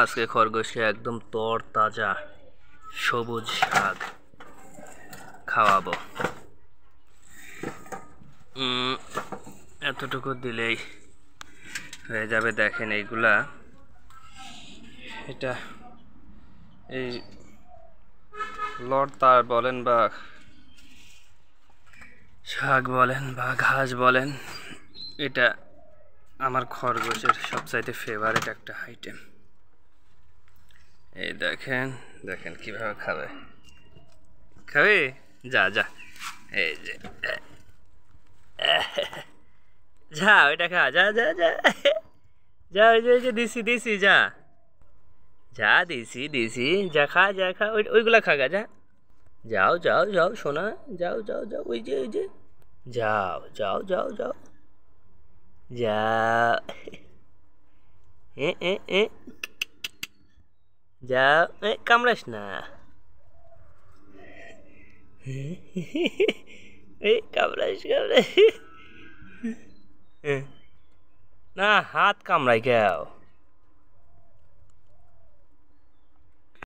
আজকে খরগোশে একদম তর তাজা সবুজ শাক খাওয়াবো এতটুকু দিলেই হয়ে যাবে দেখেন এইগুলা এটা এই লড় তার বলেন বা শাক বলেন বা ঘাস বলেন এটা আমার খরগোশের সবচাইতে ফেভারেট একটা আইটেম এই দেখেন দেখেন কিভাবে খাবে খাবে যা যা এই যে যা ওইটা খা যা যা যা যা ওই যে ওই যে দিছি দিছি যা যা দিছি দিছি যা খা যা খা ওই ওইগুলো খাগা যা যাও যাও যাও সোনা যাও যাও যাও ওই যে ওই যে যাও যাও যাও যাও যা এ এ এ যা কামড়াস না এই কামড়াস কামড়াস না হাত কামড়াই কেউ